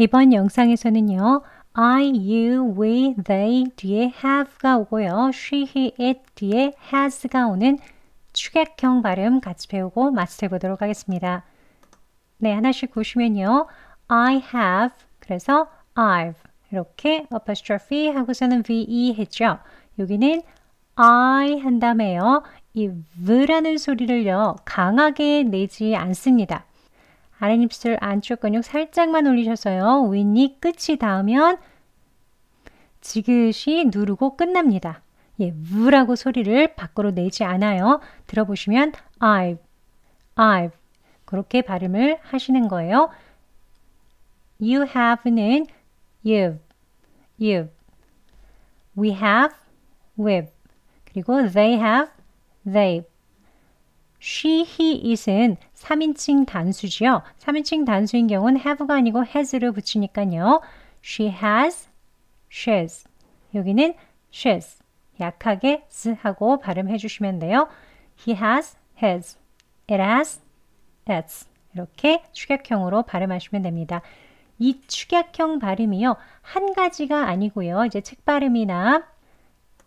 이번 영상에서는요. I, you, we, they 뒤에 have가 오고요. she, he, it 뒤에 has가 오는 축약형 발음 같이 배우고 마스터해 보도록 하겠습니다. 네, 하나씩 보시면요. I have 그래서 I've 이렇게 apostrophe 하고서는 ve 했죠. 여기는 I 한 다음에요. 이 v라는 소리를요. 강하게 내지 않습니다. 아랫입술 안쪽 근육 살짝만 올리셔서요. 윗니 끝이 닿으면 지그시 누르고 끝납니다. 예, 무라고 소리를 밖으로 내지 않아요. 들어보시면 I've, I've 그렇게 발음을 하시는 거예요. You have는 you've, you've. We have, we've. 그리고 they have, they've. she, he, it은 3인칭 단수지요. 3인칭 단수인 경우는 have가 아니고 has를 붙이니까요. she has, she s 여기는 she s 약하게 s 하고 발음해 주시면 돼요. he has, has. it has, its. 이렇게 축약형으로 발음하시면 됩니다. 이 축약형 발음이요. 한 가지가 아니고요. 이제 책 발음이나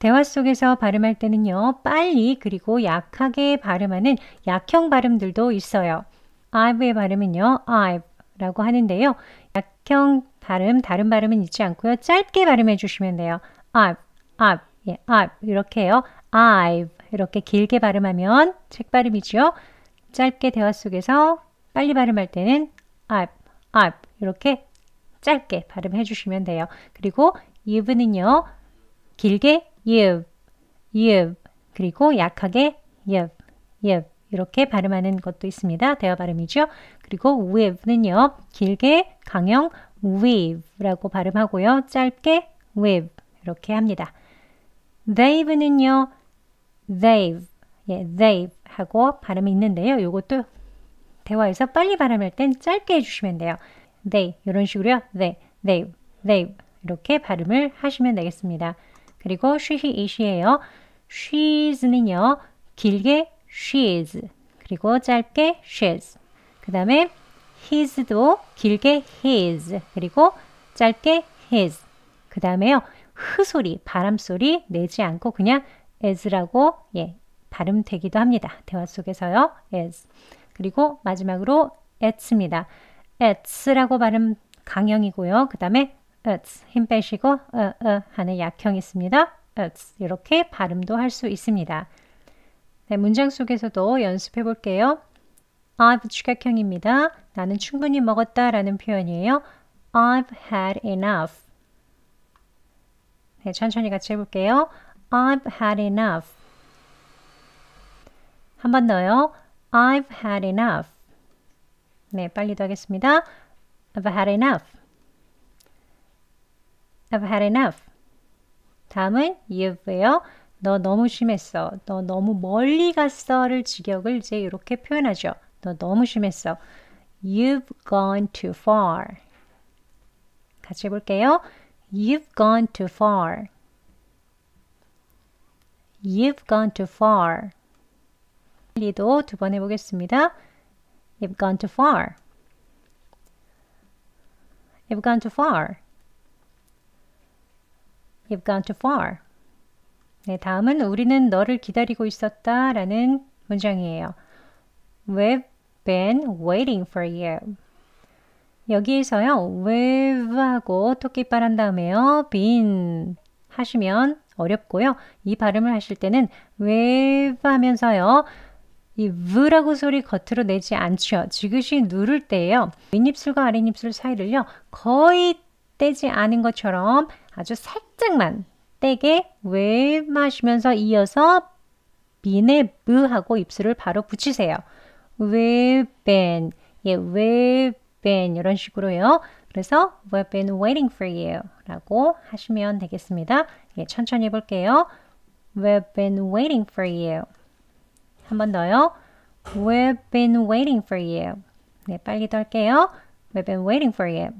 대화 속에서 발음할 때는요, 빨리 그리고 약하게 발음하는 약형 발음들도 있어요. I've의 발음은요, I've 라고 하는데요. 약형 발음, 다른 발음은 있지 않고요. 짧게 발음해 주시면 돼요. I've, I've, 예, I've 이렇게요. I've 이렇게 길게 발음하면 책 발음이죠. 짧게 대화 속에서 빨리 발음할 때는 I've, I've 이렇게 짧게 발음해 주시면 돼요. 그리고 y o u 는요 길게 yiv, yiv 그리고 약하게 yiv, yiv 이렇게 발음하는 것도 있습니다. 대화 발음이죠. 그리고 w a v 는요 길게 강형 w a v 라고 발음하고요. 짧게 w a v 이렇게 합니다. they've는요. they've 예, they've 하고 발음이 있는데요. 이것도 대화에서 빨리 발음할 땐 짧게 해주시면 돼요. they 이런 식으로요. they, t h e y v t h e y 이렇게 발음을 하시면 되겠습니다. 그리고 she, it이에요. she's는요. 길게 she's 그리고 짧게 she's 그 다음에 his도 길게 his 그리고 짧게 his 그 다음에요. 흐 소리, 바람 소리 내지 않고 그냥 as라고 예, 발음되기도 합니다. 대화 속에서요. as. 그리고 마지막으로 at입니다. at라고 발음 강형이고요. 그 다음에 it's 힘 빼시고 어, 어 하는 약형이 있습니다. it's 이렇게 발음도 할 수 있습니다. 네, 문장 속에서도 연습해 볼게요. I've 주격형입니다. 나는 충분히 먹었다 라는 표현이에요. I've had enough. 네, 천천히 같이 해볼게요. I've had enough. 한 번 더요. I've had enough. 네, 빨리 도 하겠습니다. I've had enough. I've had enough. 다음은 you've요. 너 너무 심했어. 너 너무 멀리 갔어를 직역을 이제 이렇게 표현하죠. 너 너무 심했어. You've gone too far. 같이 해볼게요. You've gone too far. You've gone too far. 리도 두 번 해보겠습니다. You've gone too far. You've gone too far. You've gone too far. 네, 다음은 우리는 너를 기다리고 있었다 라는 문장이에요. We've been waiting for you. 여기에서요, wave하고 토끼 빠른 다음에요, been 하시면 어렵고요. 이 발음을 하실 때는 wave 하면서요, 이 v라고 소리 겉으로 내지 않죠. 지그시 누를 때예요. 윗입술과 아랫입술 사이를요, 거의 떼지 않은 것처럼 아주 살짝만 떼게 왜 마시면서 이어서 빈에 브 하고 입술을 바로 붙이세요. We've 예, we've 이런 식으로요. 그래서 we've been waiting for you 라고 하시면 되겠습니다. 예, 천천히 해볼게요. We've been waiting for you. 한 번 더요. We've been waiting for you. 네, 빨리 더 할게요. We've been waiting for you.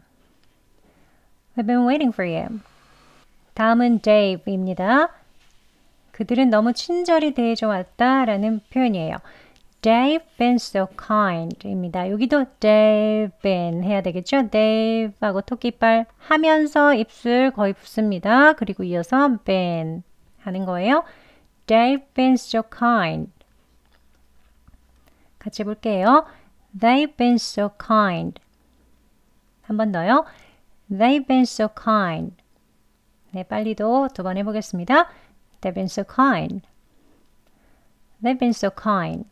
I've been waiting for you. 다음은 Dave입니다. 그들은 너무 친절히 대해줘 왔다라는 표현이에요. They've been so kind입니다. 여기도 they've been 해야 되겠죠? They've하고 토끼발 하면서 입술 거의 붙습니다. 그리고 이어서 been 하는 거예요. They've been so kind. 같이 볼게요. They've been so kind. 한번 더요. They've been so kind. 네, 빨리도 두 번 해보겠습니다. They've been so kind. They've been so kind.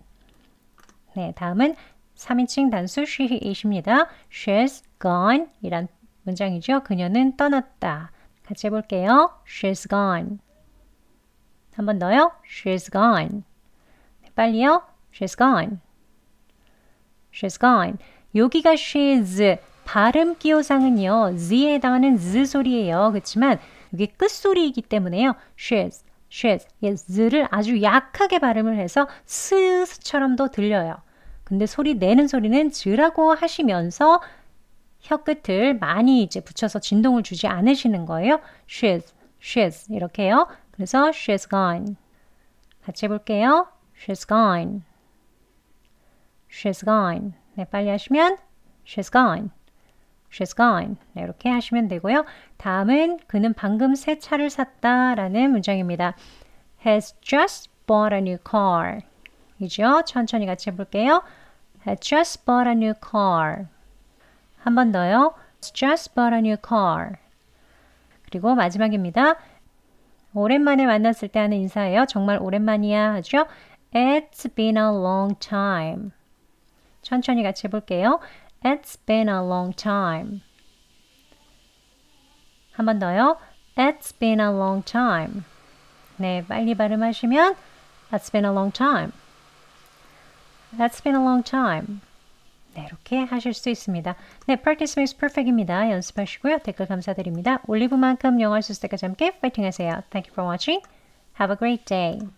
네, 다음은 3인칭 단수 she, i t 니다 She's gone 이란 문장이죠. 그녀는 떠났다. 같이 해볼게요. She's gone. 한 번 더요. She's gone. 네, 빨리요. She's gone. She's gone. 여기가 she's 발음 기호상은요. z에 해당하는 z 소리예요. 그렇지만 이게 끝소리이기 때문에요. shiz, shiz, 예, z를 아주 약하게 발음을 해서 스처럼도 들려요. 근데 소리 내는 소리는 z 라고 하시면서 혀 끝을 많이 이제 붙여서 진동을 주지 않으시는 거예요. shiz, shiz 이렇게요. 그래서 she's gone. 같이 해볼게요. she's gone. she's gone. 네, 빨리 하시면 she's gone. She's gone. 네, 이렇게 하시면 되고요. 다음은 그는 방금 새 차를 샀다 라는 문장입니다. has just bought a new car. 이죠? 천천히 같이 해볼게요. has just bought a new car. 한 번 더요. has just bought a new car. 그리고 마지막입니다. 오랜만에 만났을 때 하는 인사예요. 정말 오랜만이야 하죠? It's been a long time. 천천히 같이 해볼게요. It's been a long time. 한번 번 더요. It's been a long time. 네, 빨리 발음하시면 It's been a long time. That's been a long time. 네, 이렇게 하실 수 있습니다. 네, practice makes perfect입니다. 연습하시고요. 댓글 감사드립니다. 올리브만큼 영어 쓸 때까지 함께 파이팅하세요. Thank you for watching. Have a great day.